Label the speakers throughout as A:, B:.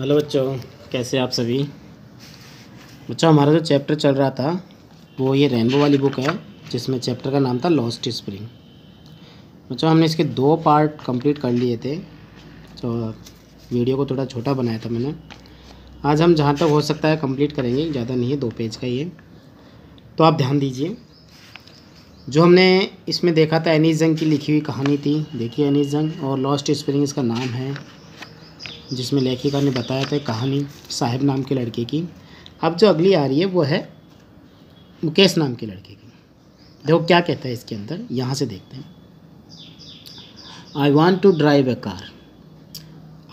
A: Hello बच्चों कैसे आप सभी बच्चों हमारा जो चैप्टर चल रहा था वो ये रेनबो वाली बुक है जिसमें चैप्टर का नाम था लॉस्ट स्प्रिंग बच्चों हमने इसके दो पार्ट कंप्लीट कर लिए थे तो वीडियो को थोड़ा छोटा बनाया था मैंने आज हम जहाँ तक हो सकता है कंप्लीट करेंगे ज़्यादा नहीं है दो पेज का ये तो आप ध्यान दीजिए जो हमने इसमें देखा था एनी जंग की लिखी हुई कहानी थी देखिए एनी जंग और लॉस्ट स्प्रिंग इसका नाम है जिसमें लेखिका ने बताया था कहानी साहिब नाम के लड़के की अब जो अगली आ रही है वो है मुकेश नाम के लड़के की देखो क्या कहता है इसके अंदर यहाँ से देखते हैं I want to drive a car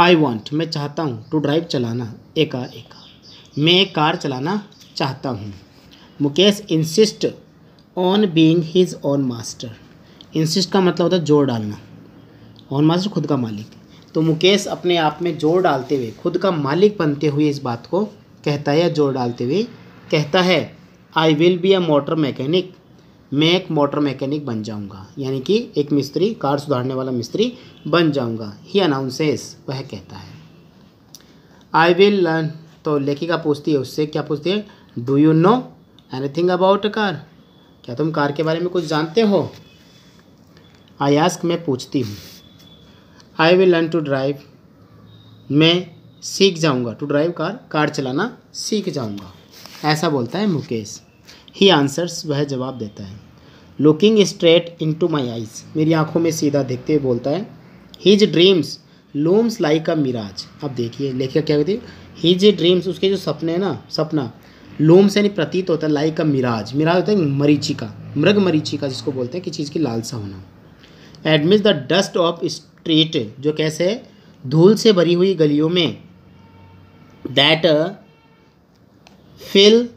A: I want मैं चाहता हूँ टू ड्राइव चलाना एका एका मैं एक कार चलाना चाहता हूँ Mukesh insist on being his own master insist का मतलब होता है जोर डालना ऑन मास्टर खुद का मालिक तो मुकेश अपने आप में जोर डालते हुए खुद का मालिक बनते हुए इस बात को कहता है या जोर डालते हुए कहता है I will be a motor mechanic मैं एक मोटर मैकेनिक बन जाऊंगा यानी कि एक मिस्त्री कार सुधारने वाला मिस्त्री बन जाऊंगा ही अनाउंसेस वह कहता है आई विल लर्न तो लेखिका पूछती है उससे क्या पूछती है do you know anything about a car क्या तुम कार के बारे में कुछ जानते हो आई आस्क मैं पूछती हूँ I will learn to drive मैं सीख जाऊंगा टू ड्राइव कार कार चलाना सीख जाऊंगा ऐसा बोलता है मुकेश ही आंसर्स वह जवाब देता है looking straight into my eyes मेरी आंखों में सीधा देखते हुए बोलता है his dreams looms like a mirage अब देखिए लेखिका क्या कहती है हीज ड्रीम्स उसके जो सपने हैं ना सपना लोम से यानी प्रतीत होता है लाइक अ मिराज मिराज होता है मरीची का मृग मरीचिका जिसको बोलते हैं कि चीज़ की लालसा होना amid the dust of street जो कैसे धूल से भरी हुई गलियों में that fill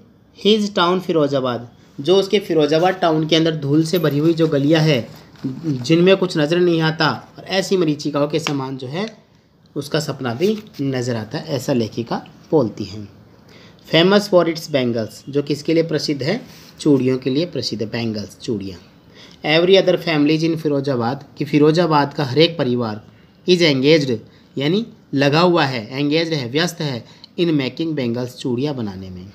A: his town Firozabad जो उसके फिरोजाबाद टाउन के अंदर धूल से भरी हुई जो गलियां है जिनमें कुछ नज़र नहीं आता और ऐसी मरीचिकाओं के समान जो है उसका सपना भी नज़र आता है ऐसा लेखिका बोलती हैं फेमस फॉर इट्स बैंगल्स जो किसके लिए प्रसिद्ध है चूड़ियों के लिए प्रसिद्ध है बैंगल्स चूड़ियाँ every other families in Firozabad कि फिरोजाबाद का हरेक परिवार इज एंगेज यानी लगा हुआ है एंगेज है व्यस्त है इन मेकिंग बेंगल्स चूड़ियाँ बनाने में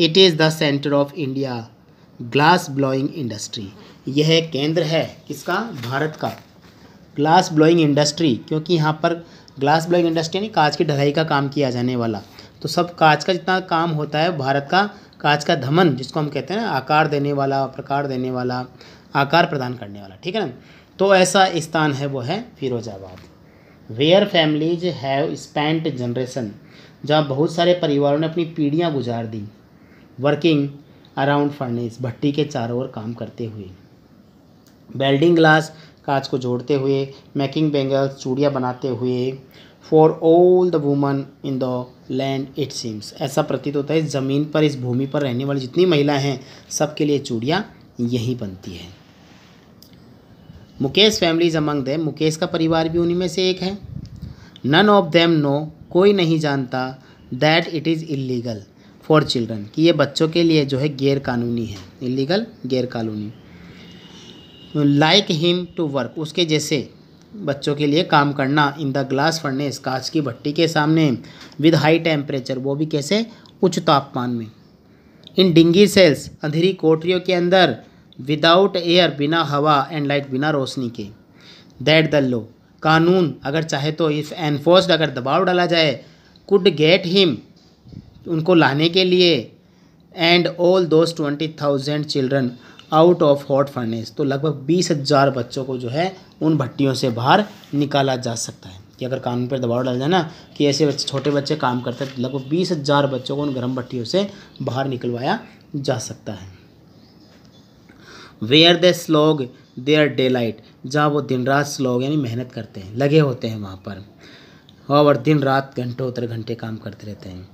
A: it is the centre of India glass blowing industry यह केंद्र है किसका भारत का ग्लास ब्लोइंग इंडस्ट्री क्योंकि यहाँ पर ग्लास ब्लोइंग इंडस्ट्री यानी कांच की ढलाई का काम किया जाने वाला तो सब कांच का जितना काम होता है भारत का कांच का धमन जिसको हम कहते हैं ना आकार देने वाला प्रकार देने वाला आकार प्रदान करने वाला ठीक है ना तो ऐसा स्थान है वो है Firozabad where families have spent generation जहाँ बहुत सारे परिवारों ने अपनी पीढ़ियाँ गुजार दी वर्किंग अराउंड फर्नेस भट्टी के चारों ओर काम करते हुए बेल्डिंग ग्लास कांच को जोड़ते हुए मेकिंग बेंगल्स चूड़ियाँ बनाते हुए for all the women in the land it seems ऐसा प्रतीत होता है इस ज़मीन पर इस भूमि पर रहने वाली जितनी महिलाएं हैं सबके लिए चूड़ियाँ यहीं बनती हैं Mukesh family among them Mukesh का परिवार भी उन्हीं में से एक है नन ऑफ देम नो कोई नहीं जानता that it is illegal for children कि ये बच्चों के लिए जो है गैर कानूनी है इलीगल गैर कानूनी लाइक हिम टू वर्क उसके जैसे बच्चों के लिए काम करना इन द ग्लास फर्नेस कांच की भट्टी के सामने विद हाई टेम्परेचर वो भी कैसे उच्च तापमान में इन डिंगी सेल्स अंधेरी कोटरियों के अंदर विदाउट एयर बिना हवा एंड लाइट बिना रोशनी के दैट द लो कानून अगर चाहे तो इफ़ एनफोर्स अगर दबाव डाला जाए कुड गेट हिम उनको लाने के लिए and all those twenty thousand children out of hot furnace तो लगभग बीस हज़ार बच्चों को जो है उन भट्टियों से बाहर निकाला जा सकता है कि अगर कानून पर दबाव डाल जाए ना कि ऐसे बच्चे छोटे बच्चे काम करते हैं तो लगभग बीस हज़ार बच्चों को उन गर्म भट्टियों से बाहर निकलवाया जा सकता है where they slog their daylight जहाँ वो दिन रात स्लोग यानी मेहनत करते हैं लगे होते हैं वहाँ पर और दिन रात घंटों उतर घंटे काम करते रहते हैं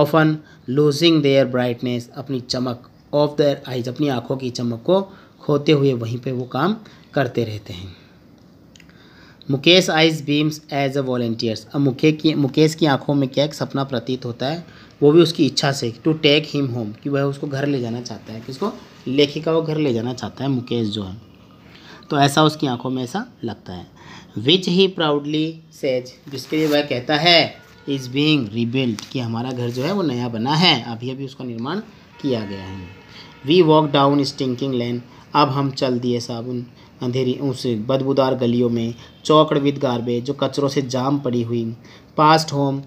A: ऑफन लूजिंग देयर ब्राइटनेस अपनी चमक ऑफ देयर आइज अपनी आँखों की चमक को खोते हुए वहीं पे वो काम करते रहते हैं Mukesh eyes beams as a volunteers अब मुके की मुकेश की आंखों में क्या एक सपना प्रतीत होता है वो भी उसकी इच्छा से टू टेक हिम होम कि वह उसको घर ले जाना चाहता है किसको लेखिका को घर ले जाना चाहता है मुकेश जो है तो ऐसा उसकी आंखों में ऐसा लगता है विच ही प्राउडली सेज जिसके लिए वह कहता है इज़ बींग रिबिल्ट कि हमारा घर जो है वो नया बना है अभी अभी उसका निर्माण किया गया है we walk down stinking lane अब हम चल दिए साबुन अंधेरी उस बदबूदार गलियों में चौकड़ विद गार्बेज जो कचरों से जाम पड़ी हुई past home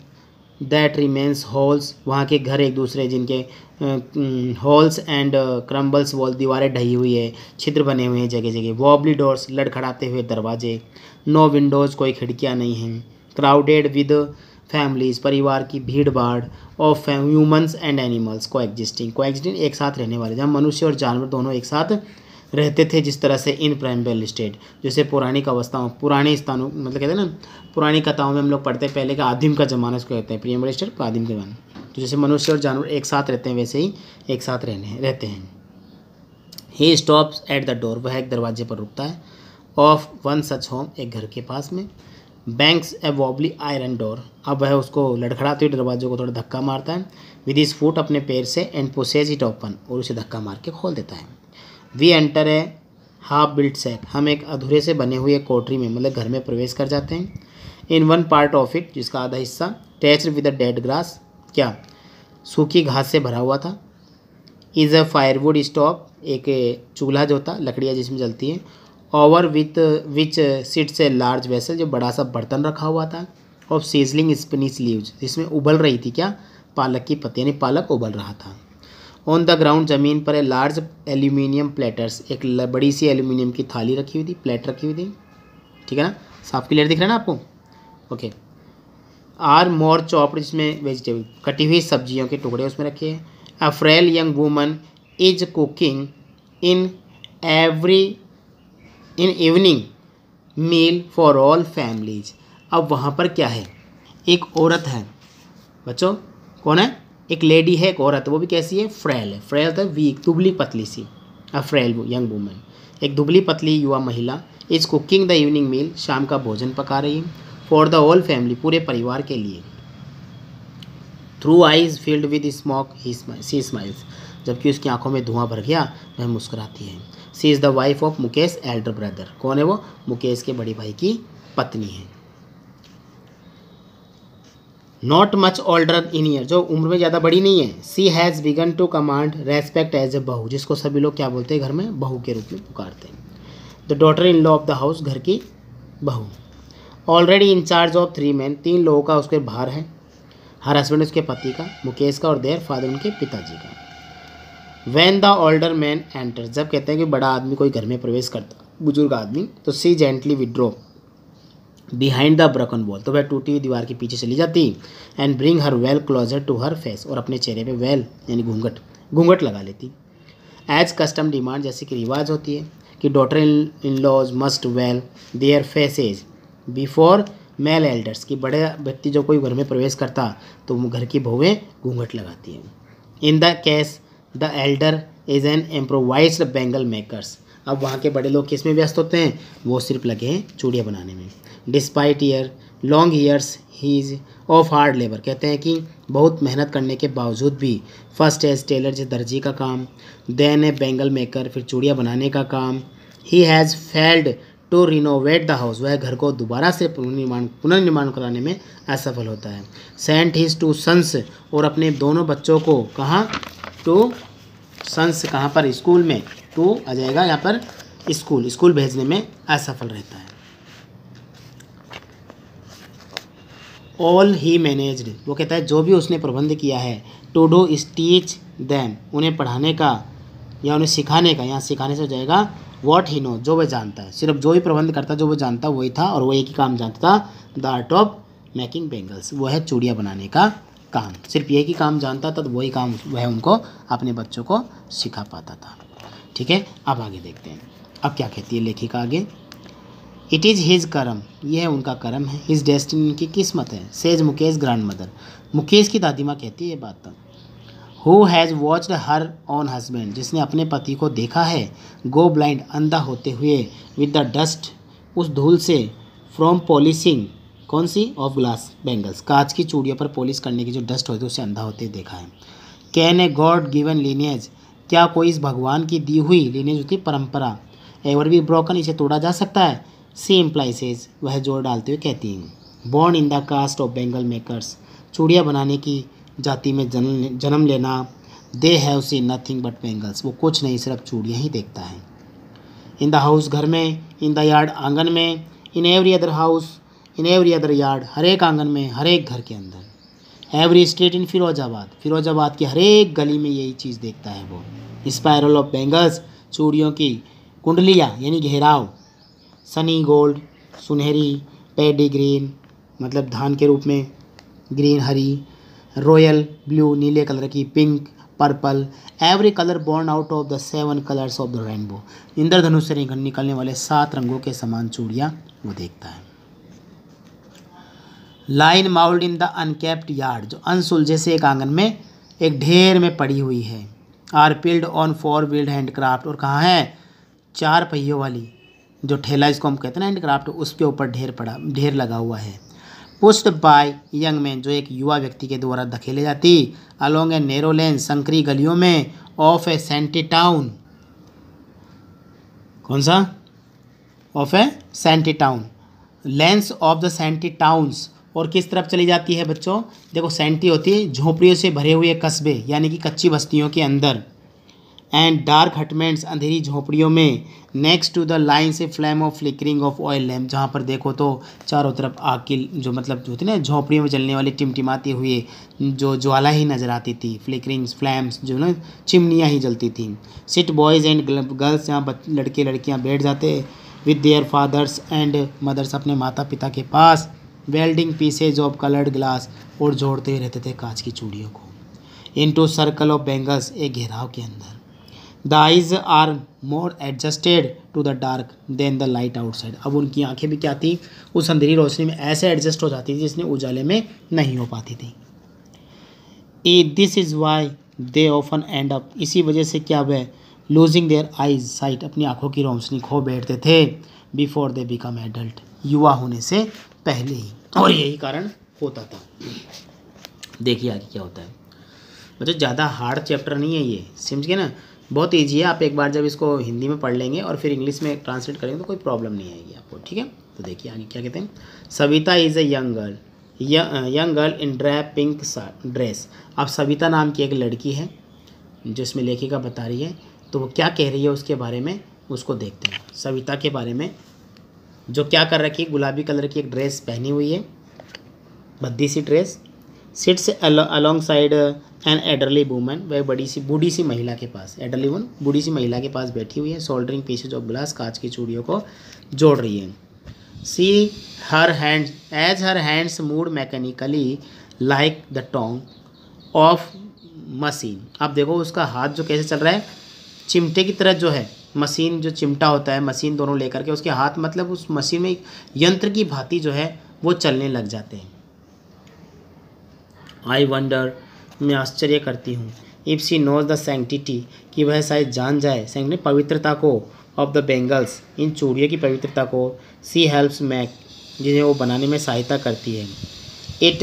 A: that remains halls वहाँ के घर एक दूसरे जिनके हॉल्स एंड क्रम्बल्स वॉल दीवारें ढही हुई है छिद्र बने हुए हैं जगह जगह वॉबली डोर्स लड़खड़ाते हुए दरवाजे नो विंडोज़ कोई खिड़कियाँ नहीं हैं क्राउडेड विद फैमिलीज परिवार की भीड़ भाड़ of humans and animals coexisting coexisting एक साथ रहने वाले जहाँ मनुष्य और जानवर दोनों एक साथ रहते थे जिस तरह से इन रियल स्टेट जैसे पुरानी अवस्थाओं पुराने स्थानों मतलब कहते हैं ना पुरानी कथाओं में हम लोग पढ़ते हैं पहले का आदिम का ज़माना इसको कहते हैं प्रियम स्टेट को आदिम का जमाना तो जैसे मनुष्य और जानवर एक साथ रहते हैं वैसे ही एक साथ रहने रहते हैं he stops at the door वह एक दरवाजे पर रुकता है ऑफ वन सच होम एक घर के पास में bangs a wobbly iron door अब वह उसको लड़खड़ाते हुए दरवाजे को थोड़ा धक्का मारता है विद इज फूट अपने पैर से एंड पोसेज इट ओपन और उसे धक्का मार के खोल देता है we enter a half built set हम एक अधूरे से बने हुए कोटरी में मतलब घर में प्रवेश कर जाते हैं in one part of it जिसका आधा हिस्सा thatched with a dead grass क्या सूखी घास से भरा हुआ था इज़ अ फायरवुड स्टॉप एक चूल्हा जो था लकड़ियाँ जिसमें जलती हैं ओवर विथ विच सिट्स से लार्ज वेसल जो बड़ा सा बर्तन रखा हुआ था और सीजलिंग स्पिनिश लीव्स जिसमें उबल रही थी क्या पालक की पत्ती यानी पालक उबल रहा था ऑन द ग्राउंड ज़मीन पर है लार्ज एल्यूमिनियम प्लेटर्स एक बड़ी सी एल्यूमिनियम की थाली रखी हुई थी प्लेट रखी हुई थी ठीक है ना साफ क्लियर दिख रहा है ना आपको ओके आर मोर चॉप जिसमें वेजिटेबल कटी हुई सब्जियों के टुकड़े उसमें रखे हैं a frail young woman is cooking in every in evening meal for all families अब वहाँ पर क्या है एक औरत है बच्चों कौन है एक लेडी है एक औरत वो भी कैसी है फ्रेल है फ्रेल था वीक दुबली पतली सी अ फ्रेल यंग वूमेन एक दुबली पतली युवा महिला is cooking the evening meal शाम का भोजन पका रही है फॉर द होल फैमिली पूरे परिवार के लिए through eyes filled with smoke she smiles जबकि उसकी आंखों में धुआं भर गया वह मुस्कुराती है she is the wife of Mukesh elder brother कौन है वो मुकेश के बड़े भाई की पत्नी है not much older in year जो उम्र में ज़्यादा बड़ी नहीं है she has begun to command respect as a bahu जिसको सभी लोग क्या बोलते हैं घर में बहू के रूप में पुकारते हैं the daughter in law of the house घर की बहू already in charge of three man तीन लोगों का उसके भार है हर हस्बैंड उसके पति का मुकेश का और देयर फादर उनके पिताजी का when the older man enter जब कहते हैं कि बड़ा आदमी कोई घर में प्रवेश करता बुजुर्ग आदमी तो she gently withdraw behind the broken wall तो वह टूटी हुई दीवार के पीछे चली जाती and bring her veil closer to her face और अपने चेहरे पे वेल यानी घूंघट घूंघट लगा लेती एज कस्टम डिमांड जैसे कि रिवाज होती है कि daughter in in laws must veil their faces before male elders कि बड़े व्यक्ति जो कोई घर में प्रवेश करता तो वो घर की बहुएँ घूंघट लगाती हैं in the case the elder is an improvise bangle makers अब वहाँ के बड़े लोग किस में व्यस्त होते हैं वो सिर्फ लगे हैं चूड़ियाँ बनाने में despite year long years he is of hard labour कहते हैं कि बहुत मेहनत करने के बावजूद भी फर्स्ट एज टेलर जो दर्जी का काम देन ए बेंगल मेकर फिर चूड़ियाँ बनाने का काम he has failed to renovate the house वह घर को दोबारा से पुनर्निर्माण पुनर्निर्माण कराने में असफल होता है सेंट हीज टू सन्स और अपने दोनों बच्चों को कहाँ टू सन्स कहाँ पर स्कूल में टू आ जाएगा यहाँ पर स्कूल स्कूल भेजने में असफल रहता है ऑल ही मैनेज्ड वो कहता है जो भी उसने प्रबंध किया है टू डू स्टीच टीच उन्हें पढ़ाने का या उन्हें सिखाने का यहाँ सिखाने से हो जाएगा वॉट ही नो जो वह जानता है सिर्फ जो भी प्रबंध करता जो वो जानता वही था और वो एक ही काम जानता था the art of making bangles वो है चूड़िया बनाने का काम सिर्फ यही ही काम जानता था तो वही काम वह उनको अपने बच्चों को सिखा पाता था ठीक है अब आगे देखते हैं अब क्या कहती है लेखिका आगे इट इज़ हिज कर्म यह उनका कर्म है हिज डेस्टिनी उनकी किस्मत है says Mukesh grandmother Mukesh की दादी माँ कहती है ये बात तक who has watched her own husband जिसने अपने पति को देखा है गो ब्लाइंड अंधा होते हुए विद द डस्ट उस धूल से फ्रॉम पॉलिसिंग कौन सी ऑफ ग्लास बैंगल्स कांच की चूड़ियों पर पॉलिश करने की जो डस्ट होती है उसे अंधा होते देखा है can a god given lineage क्या कोई इस भगवान की दी हुई लेने जुती परंपरा एवर भी ब्रोकन इसे तोड़ा जा सकता है सी एम्प्लाइसेज वह जोर डालते हुए कहती हैं born in the caste of bangle makers चूड़ियाँ बनाने की जाति में जन्म जन्म लेना they have see nothing but bangles वो कुछ नहीं सिर्फ चूड़ियाँ ही देखता है इन द हाउस घर में इन द यार्ड आंगन में in every other house in every other yard हर एक आंगन में हर एक घर के अंदर every street in Firozabad Firozabad की हर एक गली में यही चीज़ देखता है वो स्पायरल ऑफ बेंगल्स चूड़ियों की कुंडलियाँ यानी घेराव सनी गोल्ड सुनहरी पेडी ग्रीन मतलब धान के रूप में ग्रीन हरी रॉयल ब्लू नीले कलर की pink purple every colour born out of the seven colours of the rainbow इंद्रधनुष से निकलने वाले सात रंगों के समान चूड़ियाँ वो देखता है lie in mould in the unkempt yard जो अनसुलझे से एक आंगन में एक ढेर में पड़ी हुई है are piled on four wheeled handcraft और कहाँ है चार पहियों वाली जो ठेला इसको हम कहते हैं ना हैंडक्राफ्ट उसके ऊपर ढेर पड़ा ढेर लगा हुआ है पुस्ट बाय यंग मैन जो एक युवा व्यक्ति के द्वारा धकेले जाती अलोंग ए नेरो संकरी गलियों में ऑफ ए सेंटी टाउन कौन सा of a shanty town lanes of the shanty towns और किस तरफ चली जाती है बच्चों देखो सेंटी होती है झोंपड़ियों से भरे हुए कस्बे यानी कि कच्ची बस्तियों के अंदर एंड डार्क हटमेंट्स अंधेरी झोंपड़ियों में नेक्स्ट टू द लाइन से flame of flickering of oil lamp जहाँ पर देखो तो चारों तरफ आग की जो मतलब जो होती ना झोंपड़ियों में जलने वाली टिमटिमाती हुए जो ज्वाला ही नज़र आती थी फ्लिकरिंग्स फ्लैम्स जो ना चिमनियाँ ही जलती थी सिट बॉयज़ एंड गर्ल्स यहाँ लड़के लड़कियाँ बैठ जाते with their fathers and mothers अपने माता पिता के पास welding pieces of coloured glass और जोड़ते रहते थे कांच की चूड़ियों को इनटू सर्कल ऑफ बैंगल्स एक घेराव के अंदर the eyes are more adjusted to the dark than the light outside अब उनकी आंखें भी क्या थी उस अंधेरी रोशनी में ऐसे एडजस्ट हो जाती थी जिसने उजाले में नहीं हो पाती थी a this is why they often end up इसी वजह से क्या वह लूजिंग देयर आइज साइट अपनी आंखों की रोशनी खो बैठते थे बिफोर दे बिकम एडल्ट युवा होने से पहले ही और यही कारण होता था देखिए आगे क्या होता है बच्चों ज़्यादा हार्ड चैप्टर नहीं है ये समझिए ना बहुत ईजी है आप एक बार जब इसको हिंदी में पढ़ लेंगे और फिर इंग्लिश में ट्रांसलेट करेंगे तो कोई प्रॉब्लम नहीं आएगी आपको ठीक है तो देखिए आगे क्या कहते हैं Savita is a young girl young girl in drab pink dress अब सविता नाम की एक लड़की है जो इसमें लेखिका बता रही है तो वो क्या कह रही है उसके बारे में उसको देखते हैं सविता के बारे में जो क्या कर रखी है गुलाबी कलर की एक ड्रेस पहनी हुई है भद्दी सी dress sits along alongside an elderly woman वह बड़ी सी बूढ़ी सी महिला के पास एडरली वन बूढ़ी सी महिला के पास बैठी हुई है सोल्डरिंग पीसेज ऑफ ग्लास कांच की चूड़ियों को जोड़ रही है she her hand as her hands move mechanically like the tong of machine आप देखो उसका हाथ जो कैसे चल रहा है चिमटे की तरह जो है मशीन जो चिमटा होता है मशीन दोनों लेकर के उसके हाथ मतलब उस मशीन में यंत्र की भांति जो है वो चलने लग जाते हैं आई वंडर मैं आश्चर्य करती हूँ if she knows the sanctity कि वह शायद जान जाए सेंट पवित्रता को ऑफ द बेंगल्स इन चूड़ियों की पवित्रता को सी हेल्प्स मैक जिन्हें वो बनाने में सहायता करती है it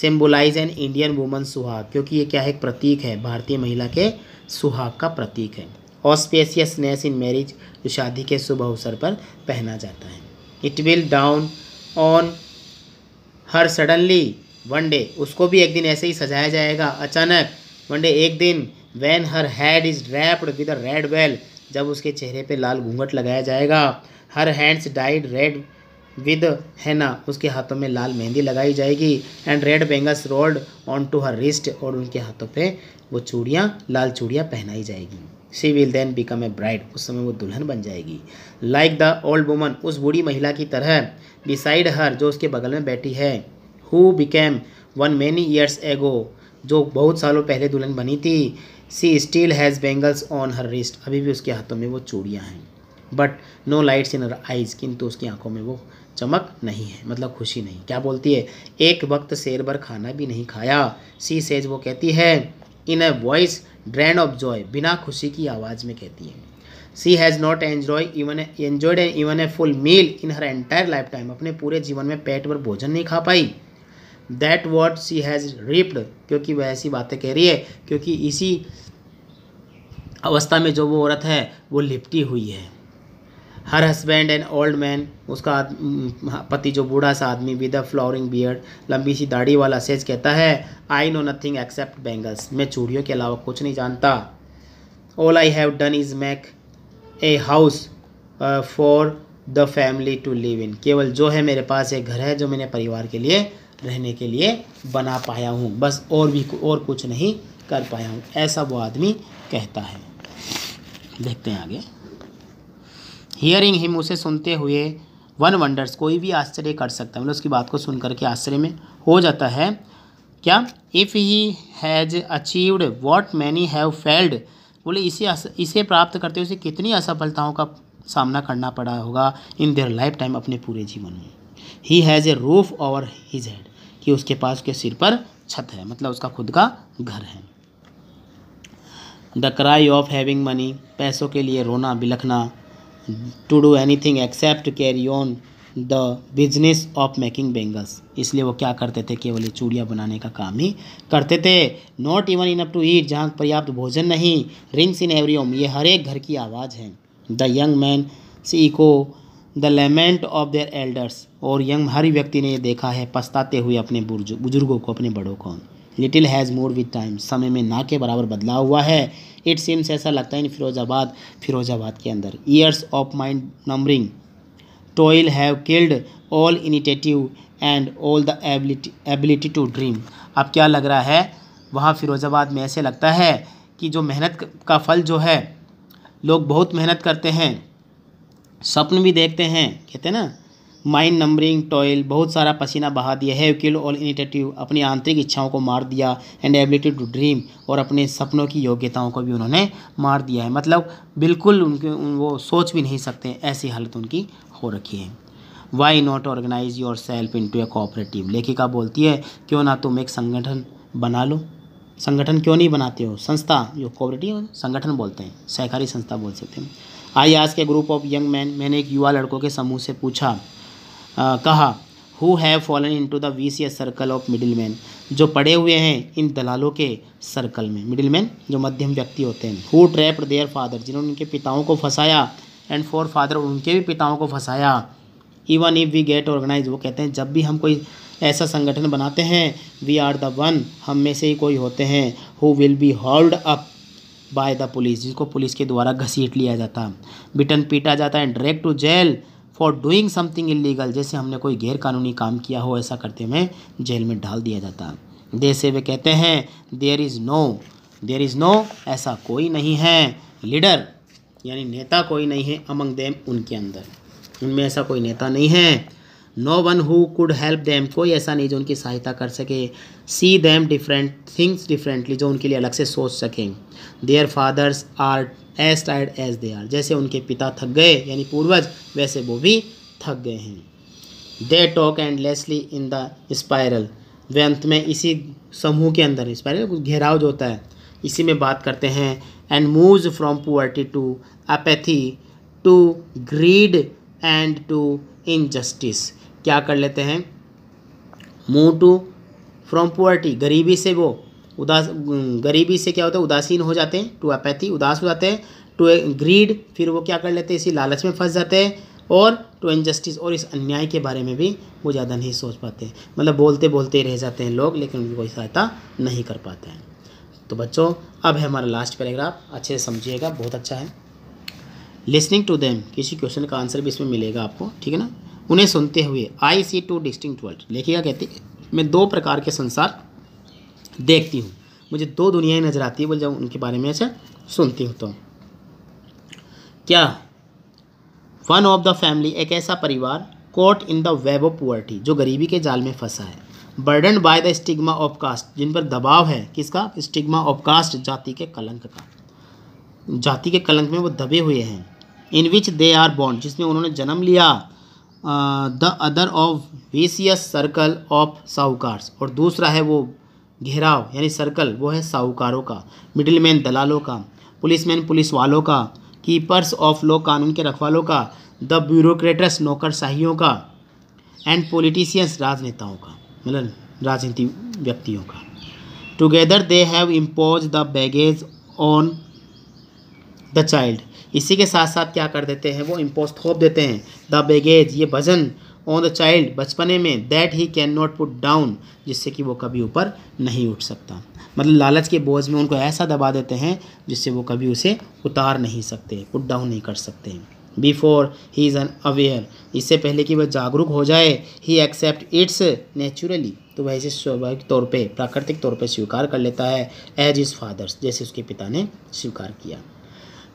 A: symbolise an Indian woman suhag क्योंकि ये क्या है एक प्रतीक है भारतीय महिला के सुहाग का प्रतीक है ऑस्पेसियसनेस इन मैरिज जो शादी के शुभ अवसर पर पहना जाता है it will dawn on her suddenly one day उसको भी एक दिन ऐसे ही सजाया जाएगा अचानक वन डे एक दिन when her head is wrapped with a red veil जब उसके चेहरे पे लाल घूंघट लगाया जाएगा her hands dyed red with henna उसके हाथों में लाल मेहंदी लगाई जाएगी and red bangles rolled on to her wrist और उनके हाथों पे वो चूड़ियाँ लाल चूड़ियाँ पहनाई जाएगी she will then become a bride उस समय वो दुल्हन बन जाएगी लाइक द ओल्ड वुमन उस बूढ़ी महिला की तरह बिसाइड हर जो उसके बगल में बैठी है who became one many years ago जो बहुत सालों पहले दुल्हन बनी थी she still has bangles on her wrist अभी भी उसके हाथों में वो चूड़ियाँ हैं but no lights in her eyes किंतु उसकी आंखों में वो चमक नहीं है मतलब खुशी नहीं क्या बोलती है एक वक्त शेर भर खाना भी नहीं खाया सी सेज वो कहती है in a voice grand of joy बिना खुशी की आवाज़ में कहती है she has not enjoy even enjoyed even a full meal in her entire life time अपने पूरे जीवन में पेट पर भोजन नहीं खा पाई that what she has reaped क्योंकि वह ऐसी बातें कह रही है क्योंकि इसी अवस्था में जो वो औरत है वो लिपटी हुई है her husband and old man उसका पति जो बूढ़ा सा आदमी विद अ फ्लोरिंग बियर्ड लंबी सी दाढ़ी वाला सेज कहता है I know nothing except bangles मैं चूड़ियों के अलावा कुछ नहीं जानता all I have done is make a house for the family to live in केवल जो है मेरे पास एक घर है जो मैंने परिवार के लिए रहने के लिए बना पाया हूँ बस और भी और कुछ नहीं कर पाया हूँ ऐसा वो आदमी कहता है देखते हैं आगे हियरिंग हिम उसे सुनते हुए वन वंडर्स कोई भी आश्चर्य कर सकता है मतलब उसकी बात को सुन करके आश्चर्य में हो जाता है क्या if he has achieved what many have failed बोले इसे इसे प्राप्त करते हुए उसे कितनी असफलताओं का सामना करना पड़ा होगा इन देयर लाइफ टाइम अपने पूरे जीवन में he has a roof over his head कि उसके पास उसके सिर पर छत है मतलब उसका खुद का घर है the cry of having money पैसों के लिए रोना बिलखना to do anything except carry on the business of making bangles इसलिए वो क्या करते थे केवल ये चूड़ियाँ बनाने का काम ही करते थे not even enough to to जहाँ पर्याप्त भोजन नहीं रिंग्स इन एवरी home. ये हर एक घर की आवाज़ है द यंग मैन सी को the lament of their elders और यंग हर व्यक्ति ने ये देखा है पछताते हुए अपने बुजुर्गों को अपने बड़ों को little has moved with time समय में ना के बराबर बदलाव हुआ है इट सीम्स ऐसा लगता है इन फिरोजाबाद फिरोजाबाद के अंदर years of mind numbering toil have killed all initiative and all the ability ability to dream अब क्या लग रहा है वहाँ फिरोजाबाद में ऐसे लगता है कि जो मेहनत का फल जो है लोग बहुत मेहनत करते हैं स्वप्न भी देखते हैं कहते हैं ना माइंड नंबरिंग टॉयल बहुत सारा पसीना बहा दिया हैव किल ऑल इनिटेटिव अपनी आंतरिक इच्छाओं को मार दिया एंड एबिलिटी टू ड्रीम और अपने सपनों की योग्यताओं को भी उन्होंने मार दिया है मतलब बिल्कुल उनके वो सोच भी नहीं सकते ऐसी हालत उनकी हो रखी है why not organise your self into a cooperative लेखिका बोलती है क्यों ना तुम एक संगठन बना लो संगठन क्यों नहीं बनाते हो संस्था जो कोऑपरेटिव संगठन बोलते हैं सहकारी संस्था बोल सकते हैं आई आज के ग्रुप ऑफ यंग मैन मैंने एक युवा लड़कों के समूह से पूछा कहा who have fallen into the vicious circle of middle man जो पड़े हुए हैं इन दलालों के सर्कल में मिडिल मैन जो मध्यम व्यक्ति होते हैं हु ट्रैप्ड देयर फादर जिन्होंने उनके पिताओं को फंसाया एंड फोर फादर उनके भी पिताओं को फंसाया even if we get organise वो कहते हैं जब भी हम कोई ऐसा संगठन बनाते हैं वी आर द वन हम में से ही कोई होते हैं who will be hauled up by the police जिसको पुलिस के द्वारा घसीट लिया जाता बिटन पीटा जाता है direct to jail for doing something illegal जैसे हमने कोई गैरकानूनी काम किया हो ऐसा करते हुए जेल में डाल दिया जाता जैसे वे कहते हैं there is no there is no ऐसा कोई नहीं है लीडर यानी नेता कोई नहीं है अमंग देम उनके अंदर उनमें ऐसा कोई नेता नहीं है no one who could help them कोई ऐसा नहीं जो उनकी सहायता कर सके see them different things differently जो उनके लिए अलग से सोच सकें their fathers are as tired as they are जैसे उनके पिता थक गए यानी पूर्वज वैसे वो भी थक गए हैं they talk endlessly in the spiral वे अंत में इसी समूह के अंदर स्पायरल घेराव जो होता है इसी में बात करते हैं and move from poverty to apathy to greed and to injustice क्या कर लेते हैं मूव टू फ्रॉम पुअर्टी गरीबी से वो उदास गरीबी से क्या होता है उदासीन हो जाते हैं टू अपैथी उदास हो जाते हैं टू ग्रीड फिर वो क्या कर लेते हैं इसी लालच में फंस जाते हैं और टू इनजस्टिस और इस अन्याय के बारे में भी वो ज़्यादा नहीं सोच पाते मतलब बोलते बोलते रह जाते हैं लोग लेकिन उनकी कोई सहायता नहीं कर पाते हैं तो बच्चों अब है हमारा लास्ट पैराग्राफ अच्छे से समझिएगा बहुत अच्छा है लिसनिंग टू देम किसी क्वेश्चन का आंसर भी इसमें मिलेगा आपको ठीक है ना उन्हें सुनते हुए I see two distinct world कहती कहते मैं दो प्रकार के संसार देखती हूँ मुझे दो दुनियाएं नज़र आती है बोल जब उनके बारे में ऐसे सुनती हूँ तो क्या वन ऑफ द फैमिली एक ऐसा परिवार caught in the web of poverty जो गरीबी के जाल में फंसा है burden by the stigma of caste जिन पर दबाव है किसका स्टिग्मा ऑफ कास्ट जाति के कलंक का जाति के कलंक में वो दबे हुए हैं इन विच दे आर बॉन्ड जिसमें उन्होंने जन्म लिया the other of vicious circle of sahukars और दूसरा है वो घेराव यानी सर्कल वो है साहूकारों का मिडिल मैन दलालों का पुलिस मैन पुलिस वालों का कीपर्स ऑफ लॉ कानून के रखवालों का द ब्यूरोक्रेटस नौकरशाहियों का एंड पोलिटिशियंस राजनेताओं का मतलब राजनीति व्यक्तियों का together they have impose the baggage on the child इसी के साथ साथ क्या कर देते हैं वो इम्पोज थोप देते हैं द बैगेज ये भजन ऑन द चाइल्ड बचपने में that he can not put down जिससे कि वो कभी ऊपर नहीं उठ सकता मतलब लालच के बोझ में उनको ऐसा दबा देते हैं जिससे वो कभी उसे उतार नहीं सकते पुट डाउन नहीं कर सकते before he is unaware इससे पहले कि वह जागरूक हो जाए ही एक्सेप्ट इट्स नेचुरली तो वह इसे स्वाभाविक तौर पे प्राकृतिक तौर पे स्वीकार कर लेता है एज इज़ फादर्स जैसे उसके पिता ने स्वीकार किया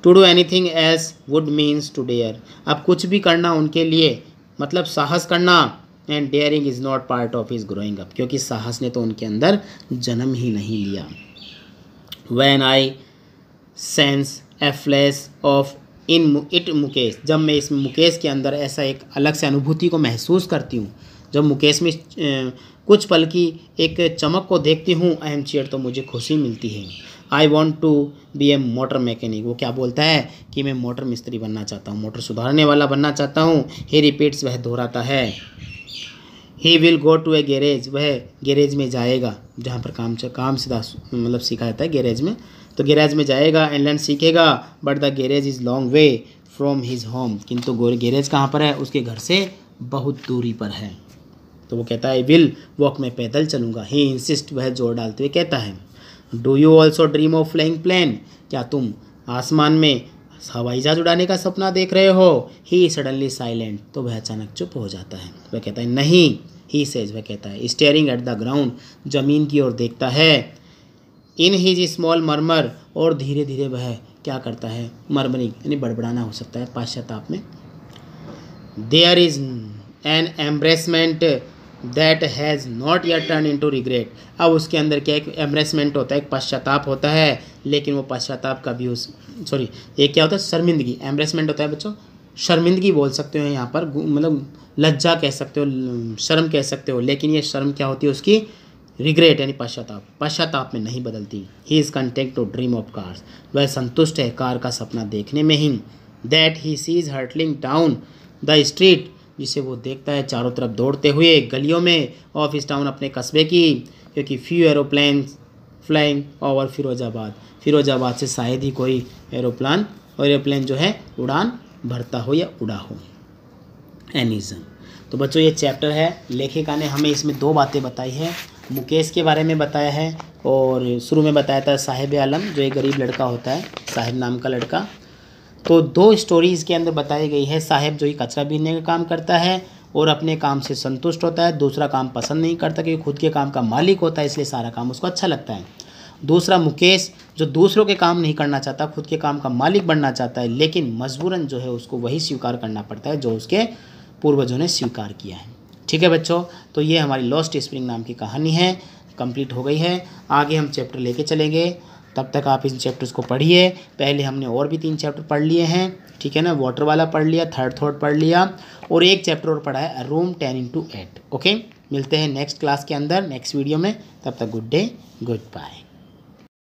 A: to do anything as would means to dare अब कुछ भी करना उनके लिए मतलब साहस करना and daring is not part of his growing up क्योंकि साहस ने तो उनके अंदर जन्म ही नहीं लिया when I sense a of in it Mukesh जब मैं इस मुकेश के अंदर ऐसा एक अलग से अनुभूति को महसूस करती हूँ जब मुकेश में कुछ पल की एक चमक को देखती हूँ आई एम चेयर तो मुझे खुशी मिलती है I want to be a motor mechanic वो क्या बोलता है कि मैं मोटर मिस्त्री बनना चाहता हूँ मोटर सुधारने वाला बनना चाहता हूँ ही रिपीट्स वह दोहराता है he will go to a garage वह गैरेज में जाएगा जहाँ पर काम काम सीधा मतलब सीखा जाता है गैरेज में तो गैरेज में जाएगा एंड लर्न सीखेगा but the garage is long way from his home किंतु गैरेज कहाँ पर है उसके घर से बहुत दूरी पर है तो वो कहता है विल वॉक मैं पैदल चलूँगा ही इंसिस्ट वह जोर डालते हुए कहता है do you also dream of flying plane क्या तुम आसमान में हवाई जहाज उड़ाने का सपना देख रहे हो ही सडनली साइलेंट तो वह अचानक चुप हो जाता है वह कहता है नहीं ही सेज वह कहता है स्टेयरिंग एट द ग्राउंड जमीन की ओर देखता है इन हीज स्मॉल मरमर और धीरे धीरे वह क्या करता है मरमरिंग यानी बड़बड़ाना हो सकता है पाश्चाताप में there is an embarrassment that has not yet turn in to regret अब उसके अंदर क्या एक एम्बरेसमेंट होता है एक पश्चाताप होता है लेकिन वो पश्चाताप कभी उस सॉरी ये क्या होता है शर्मिंदगी एम्बरेसमेंट होता है बच्चों शर्मिंदगी बोल सकते हो यहाँ पर मतलब लज्जा कह सकते हो शर्म कह सकते हो लेकिन ये शर्म क्या होती है उसकी रिग्रेट यानी पश्चाताप पश्चाताप में नहीं बदलती he is content to dream of cars वह संतुष्ट है कार का सपना देखने में ही that he sees hurtling down the street जिसे वो देखता है चारों तरफ दौड़ते हुए गलियों में ऑफिस टाउन अपने कस्बे की क्योंकि few aeroplane flying over Firozabad Firozabad से शायद ही कोई एरोप्लान और एरोप्लेन जो है उड़ान भरता हो या उड़ा हो एनिज़म तो बच्चों ये चैप्टर है लेखिका ने हमें इसमें दो बातें बताई है मुकेश के बारे में बताया है और शुरू में बताया था साहिब आलम जो एक गरीब लड़का होता है साहिब नाम का लड़का तो दो स्टोरीज़ के अंदर बताई गई है साहेब जो ही कचरा बीनने का काम करता है और अपने काम से संतुष्ट होता है दूसरा काम पसंद नहीं करता क्योंकि खुद के काम का मालिक होता है इसलिए सारा काम उसको अच्छा लगता है दूसरा मुकेश जो दूसरों के काम नहीं करना चाहता खुद के काम का मालिक बनना चाहता है लेकिन मजबूरन जो है उसको वही स्वीकार करना पड़ता है जो उसके पूर्वजों ने स्वीकार किया है ठीक है बच्चों तो ये हमारी लॉस्ट स्प्रिंग नाम की कहानी है कंप्लीट हो गई है आगे हम चैप्टर लेके चलेंगे तब तक आप इन चैप्टर्स को पढ़िए पहले हमने और भी तीन चैप्टर पढ़ लिए हैं ठीक है ना वाटर वाला पढ़ लिया थर्ड थर्ड पढ़ लिया और एक चैप्टर और पढ़ा है room ten into eight okay मिलते हैं नेक्स्ट क्लास के अंदर नेक्स्ट वीडियो में तब तक गुड डे गुड बाय